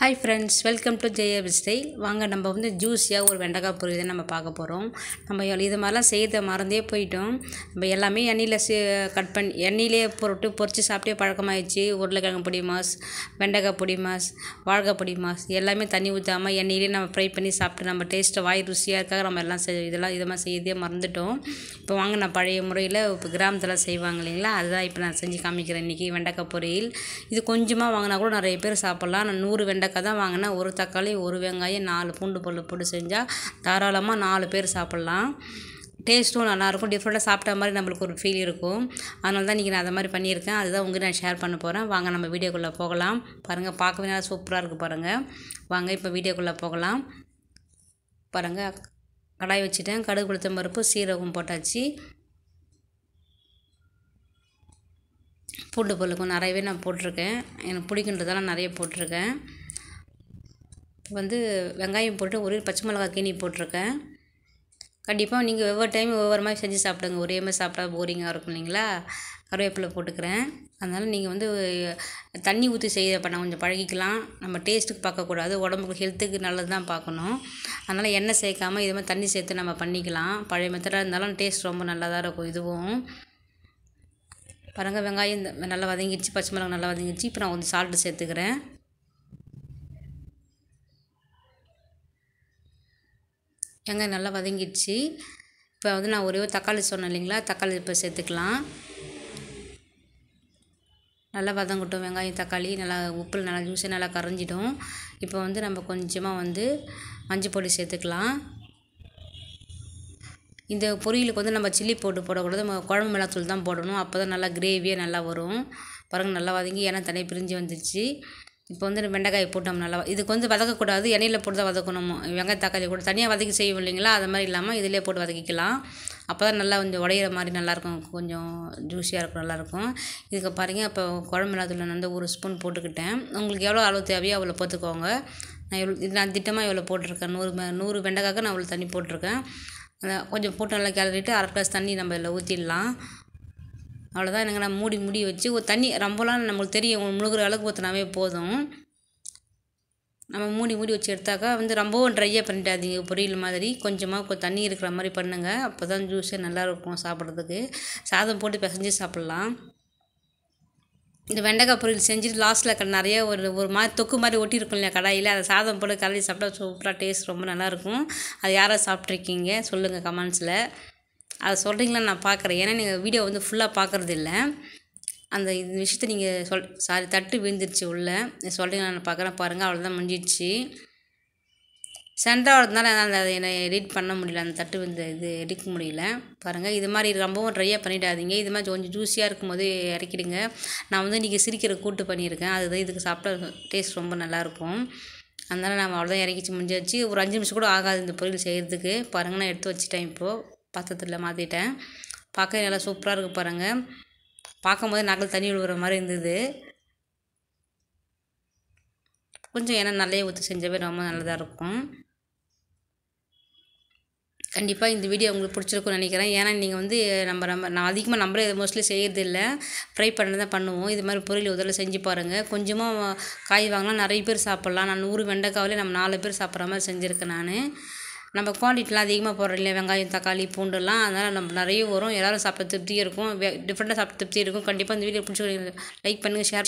hi friends welcome to ஜெய விஸ்டை வாங்க நம்ம வந்து ஜூஸியாக ஒரு வெண்டைக்காய் பொரியல் நம்ம பார்க்க போகிறோம் நம்ம இது மாதிரிலாம் செய்த மறந்தே போயிட்டோம் நம்ம எல்லாமே எண்ணெயில் கட் பண்ணி எண்ணெயிலே போட்டு பொறிச்சு சாப்பிட்டே பழக்கமாகிடுச்சு உருளைக்கிழங்கு பொடி மாஸ் வெண்டைக்காய் பொடி மாஸ் வாழ்க்கை பொடி மாஸ் எல்லாமே தண்ணி ஊற்றாமல் எண்ணெயிலே நம்ம ஃப்ரை பண்ணி சாப்பிட்டு நம்ம டேஸ்ட்டு வாய் ருசியாக இருக்காக நம்ம எல்லாம் செய் இதெல்லாம் இது மாதிரி செய்யதே மறந்துட்டோம் இப்போ வாங்க நான் பழைய முறையில் இப்போ கிராமத்தில் செய்வாங்க இல்லைங்களா அதுதான் இப்போ நான் செஞ்சு காமிக்கிறேன் இன்றைக்கி வெண்டைக்காய் பொரியல் இது கொஞ்சமாக வாங்கினா கூட நிறைய பேர் சாப்பிட்லாம் நான் நூறு வெண்டை வெண்டைக்காய் தான் வாங்கினேன் ஒரு தக்காளி ஒரு வெங்காயம் நாலு பூண்டு பல்லு போட்டு செஞ்சால் தாராளமாக நாலு பேர் சாப்பிட்லாம் டேஸ்ட்டும் நல்லாயிருக்கும் டிஃப்ரெண்ட்டாக சாப்பிட்ட மாதிரி நம்மளுக்கு ஒரு ஃபீல் இருக்கும் அதனால தான் நீங்கள் நான் அதை மாதிரி பண்ணியிருக்கேன் அதுதான் உங்களுக்கு நான் ஷேர் பண்ண போகிறேன் வாங்க நம்ம வீடியோக்குள்ளே போகலாம் பாருங்கள் பார்க்கவே நல்லா சூப்பராக இருக்குது பாருங்கள் வாங்க இப்போ வீடியோக்குள்ளே போகலாம் பாருங்கள் கடாய் வச்சுட்டேன் கடுகு கொடுத்த பருப்பு சீரகம் போட்டாச்சு பூண்டு பொருளுக்கும் நிறையவே நான் போட்டிருக்கேன் எனக்கு பிடிக்குன்றதெல்லாம் நிறைய போட்டிருக்கேன் வந்து வெங்காயம் போட்டு ஒரே பச்சை மிளகா கீனி போட்டிருக்கேன் கண்டிப்பாக நீங்கள் ஒவ்வொரு டைம் ஒவ்வொரு மாதிரி செஞ்சு சாப்பிடுங்க ஒரே மாதிரி சாப்பிட்டா போரிங்காக இருக்கும் இல்லைங்களா கருவேப்பிலை போட்டுக்கிறேன் அதனால் நீங்கள் வந்து தண்ணி ஊற்றி செய்ய பண்ண கொஞ்சம் பழகிக்கலாம் நம்ம டேஸ்ட்டுக்கு பார்க்கக்கூடாது உடம்புக்கு ஹெல்த்துக்கு நல்லது தான் பார்க்கணும் அதனால் எண்ணெய் சேர்க்காமல் இது மாதிரி தண்ணி சேர்த்து நம்ம பண்ணிக்கலாம் பழைய மெத்தடாக இருந்தாலும் டேஸ்ட் ரொம்ப நல்லா தான் இருக்கும் இதுவும் பாருங்கள் வெங்காயம் நல்லா வதங்கிடுச்சு பச்சை மிளகாய் நல்லா வதங்கிடுச்சு இப்போ நான் வந்து சால்ட்டு சேர்த்துக்கிறேன் வெங்காயம் நல்லா வதங்கிடுச்சு இப்போ வந்து நான் ஒரே ஒரு தக்காளி சொன்னேன் இல்லைங்களா தக்காளி இப்போ சேர்த்துக்கலாம் நல்லா வதங்கட்டும் வெங்காயம் தக்காளி நல்லா உப்பு நல்லா ஜூஸ் நல்லா கரைஞ்சிடும் இப்போ வந்து நம்ம கொஞ்சமாக வந்து மஞ்சள் பொடி சேர்த்துக்கலாம் இந்த பொரியலுக்கு வந்து நம்ம சில்லி போட்டு போடக்கூடாது நம்ம குழம்பு மிளகாத்தூள் தான் போடணும் அப்போ தான் நல்லா கிரேவியாக நல்லா வரும் பாருங்கள் நல்லா வதங்கி ஏன்னா தனியாக பிரிஞ்சு வந்துடுச்சு இப்போ வந்து வெண்டைக்காய் போட்டோம் நல்லா இதுக்கு வந்து வதக்கக்கூடாது எண்ணெயில் போட்டு தான் வதக்கணும் வெங்காய தக்காளி கூட தனியாக வதக்கி செய்யும் இல்லைங்களா அது மாதிரி இல்லாமல் இதிலே போட்டு வதக்கிக்கலாம் அப்போ தான் நல்லா கொஞ்சம் உடையிற மாதிரி நல்லாயிருக்கும் கொஞ்சம் ஜூஸியாக இருக்கும் நல்லாயிருக்கும் இதுக்கு பாருங்கள் இப்போ குழம்பு மிளகாத்தூள் நான் வந்து ஒரு ஸ்பூன் போட்டுக்கிட்டேன் உங்களுக்கு எவ்வளோ அளவு தேவையோ அவ்வளோ போட்டுக்கோங்க நான் எவ்வளோ இது நான் திட்டமாக எவ்வளோ போட்டிருக்கேன் நூறு நூறு வெண்டைக்காய்க்கு நான் அவ்வளோ தண்ணி போட்டிருக்கேன் கொஞ்சம் போட்டு நல்லா கிளறிட்டு அரை கிளாஸ் தண்ணி நம்ம இதில் ஊற்றிடலாம் அவ்வளோதான் எனக்கு நம்ம மூடி மூடி வச்சு ஒரு தண்ணி ரொம்பலாம் நம்மளுக்கு தெரியும் முழுகிற அளவுக்கு ஊற்றினாவே போதும் நம்ம மூடி மூடி வச்சு எடுத்தாக்கா வந்து ரொம்பவும் ட்ரையாக பண்ணிட்டாதீங்க பொரியல் மாதிரி கொஞ்சமாக தண்ணி இருக்கிற மாதிரி பண்ணுங்கள் அப்போ தான் ஜூஸே நல்லாயிருக்கும் சாப்பிட்றதுக்கு சாதம் போட்டு பிசைஞ்சு சாப்பிட்லாம் இந்த வெண்டைக்காய் பொரியல் செஞ்சுட்டு லாஸ்ட்டில் நிறைய ஒரு ஒரு மாதிரி தொக்கு மாதிரி ஒட்டியிருக்கும் இல்லையா கடாயில் அதை சாதம் போட்டு கலந்து சாப்பிட்டா சூப்பராக டேஸ்ட் ரொம்ப நல்லாயிருக்கும் அது யாராவது சாப்பிட்ருக்கீங்க சொல்லுங்கள் கமெண்ட்ஸில் அதை சொல்கிறீங்களா நான் பார்க்குறேன் ஏன்னா நீங்கள் வீடியோ வந்து ஃபுல்லாக பார்க்குறது இல்லை அந்த இந்த விஷயத்த நீங்கள் சொல் சாரி தட்டு விழுந்துருச்சு உள்ளே சொல்கிறீங்களா நான் பார்க்குறேன் பாருங்கள் அவ்வளோதான் முடிஞ்சிடுச்சு சென்டாக வரதுனால அந்த அதை என்னை எடிட் பண்ண முடியல அந்த தட்டு வந்து இது எடுக்க முடியல பாருங்கள் இது மாதிரி ரொம்பவும் ட்ரையாக பண்ணிடாதீங்க இது மாதிரி கொஞ்சம் ஜூஸியாக இருக்கும் போது இறக்கிடுங்க நான் வந்து இன்றைக்கி சிரிக்கிற கூட்டு பண்ணியிருக்கேன் அதுதான் இதுக்கு சாப்பிட்டா டேஸ்ட் ரொம்ப நல்லாயிருக்கும் அதனால் நான் அவ்வளோதான் இறக்கிச்சு முடிஞ்சாச்சு ஒரு அஞ்சு நிமிஷம் கூட ஆகாது இந்த பொரியல் செய்கிறதுக்கு பாருங்கள் நான் எடுத்து வச்சுட்டேன் இப்போது பாத்திரத்தில் மாற்றிட்டேன் பார்க்க நல்லா சூப்பராக இருக்க பாருங்கள் பார்க்கும்போது நகல் தண்ணி விழுகிற மாதிரி இருந்தது கொஞ்சம் ஏன்னா நல்லே ஊற்றி செஞ்சவே ரொம்ப நல்லதாக இருக்கும் கண்டிப்பாக இந்த வீடியோ உங்களுக்கு பிடிச்சிருக்கும்னு நினைக்கிறேன் ஏன்னா நீங்கள் வந்து நம்ம நம்ம நான் அதிகமாக நம்மளே மோஸ்ட்லி செய்கிறது இல்லை ஃப்ரை பண்ணி தான் பண்ணுவோம் இது மாதிரி பொருள் உதவில செஞ்சு பாருங்கள் கொஞ்சமாக காய் வாங்கினா நிறைய பேர் சாப்பிட்லாம் நான் நூறு வெண்டைக்காவிலே நம்ம நாலு பேர் சாப்பிட்ற மாதிரி செஞ்சுருக்கேன் நான் நம்ம குவான்டிட்டிலாம் அதிகமாக போடுறோம் இல்லையா வெங்காயம் தக்காளி பூண்டுலாம் அதனால் நம்ம நிறைய வரும் எல்லோரும் சாப்பிட திருப்தியாக இருக்கும் டிஃப்ரெண்ட்டாக சாப்பிட திருப்தி இருக்கும் கண்டிப்பாக இந்த வீடியோ பிடிச்சி லைக் பண்ணுங்கள் ஷேர்